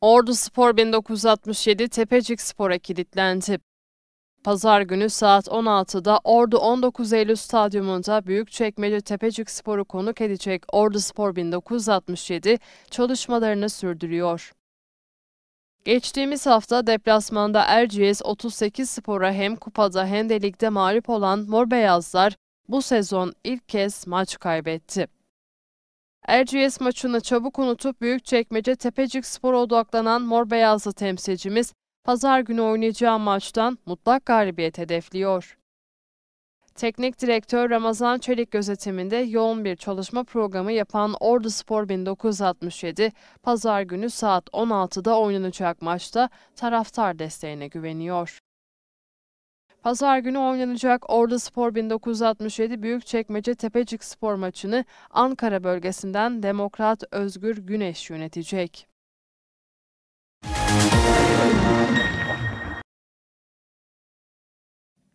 Ordu Spor 1967 Tepecik Spor'a kilitlendi. Pazar günü saat 16'da Ordu 19 Eylül Stadyumunda Büyükçekmece Tepecik Spor'u konuk edecek Ordu Spor 1967 çalışmalarını sürdürüyor. Geçtiğimiz hafta deplasmanda Erciyes 38 Spor'a hem kupada hem de ligde mağlup olan Mor Beyazlar bu sezon ilk kez maç kaybetti. Erciyes maçını çabuk unutup büyük çekmece Tepecik Spor'a odaklanan mor beyazlı temsilcimiz pazar günü oynayacağı maçtan mutlak galibiyet hedefliyor. Teknik direktör Ramazan Çelik gözetiminde yoğun bir çalışma programı yapan Ordu Spor 1967, pazar günü saat 16'da oynanacak maçta taraftar desteğine güveniyor. Pazar günü oynanacak Ordu Spor 1967 Büyükçekmece Tepecik Spor maçını Ankara bölgesinden Demokrat Özgür Güneş yönetecek.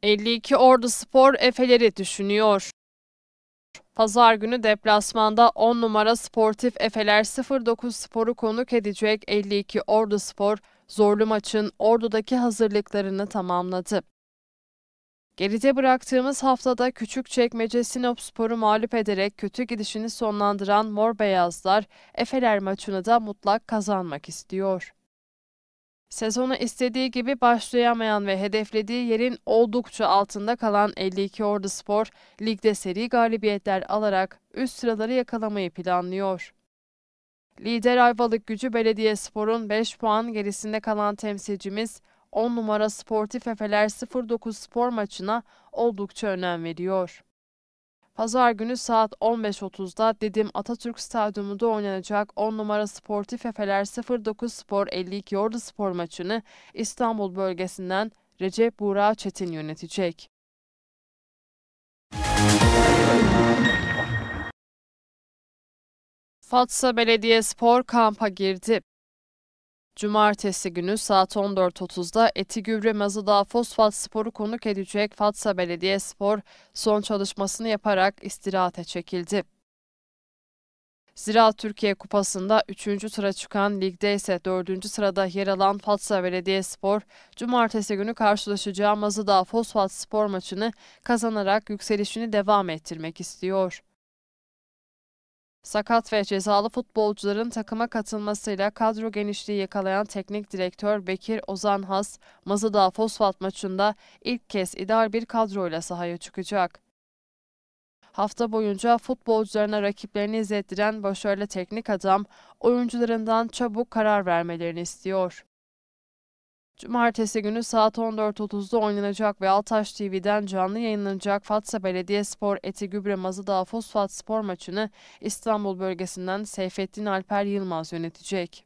52 Ordu Spor Efe'leri düşünüyor. Pazar günü deplasmanda 10 numara Sportif Efeler 09 Spor'u konuk edecek 52 Ordu Spor, zorlu maçın Ordu'daki hazırlıklarını tamamladı. Geride bıraktığımız haftada Küçükçekmece Sinop Spor'u mağlup ederek kötü gidişini sonlandıran Mor Beyazlar, Efeler maçını da mutlak kazanmak istiyor. Sezonu istediği gibi başlayamayan ve hedeflediği yerin oldukça altında kalan 52 Ordu Spor, ligde seri galibiyetler alarak üst sıraları yakalamayı planlıyor. Lider Ayvalık Gücü Belediyespor'un 5 puan gerisinde kalan temsilcimiz 10 numara Sportif Efeler 09 spor maçına oldukça önem veriyor. Pazar günü saat 15.30'da Dedim Atatürk Stadyumunda oynanacak 10 numara Sportif Efeler 09 Spor 52 Yordu Spor maçını İstanbul bölgesinden Recep Buğra Çetin yönetecek. Fatsa Belediye Spor kampa girdi. Cumartesi günü saat 14.30'da Etigüvre Mazıdağ Fosfat Spor'u konuk edecek Fatsa Belediye Spor son çalışmasını yaparak istirahate çekildi. Ziraat Türkiye Kupası'nda 3. sıra çıkan ligde ise 4. sırada yer alan Fatsa Belediye Spor, cumartesi günü karşılaşacağı Mazıdağ Fosfat Spor maçını kazanarak yükselişini devam ettirmek istiyor. Sakat ve cezalı futbolcuların takıma katılmasıyla kadro genişliği yakalayan teknik direktör Bekir Ozan Has, Mazıdağ Fosfat maçında ilk kez idar bir kadroyla sahaya çıkacak. Hafta boyunca futbolcularına rakiplerini izlettiren başarılı teknik adam, oyuncularından çabuk karar vermelerini istiyor. Cumartesi günü saat 14.30'da oynanacak ve Altaş TV'den canlı yayınlanacak Fatsa Belediyespor Eti Gübre Mazıdağ Fosfat Spor maçını İstanbul bölgesinden Seyfettin Alper Yılmaz yönetecek.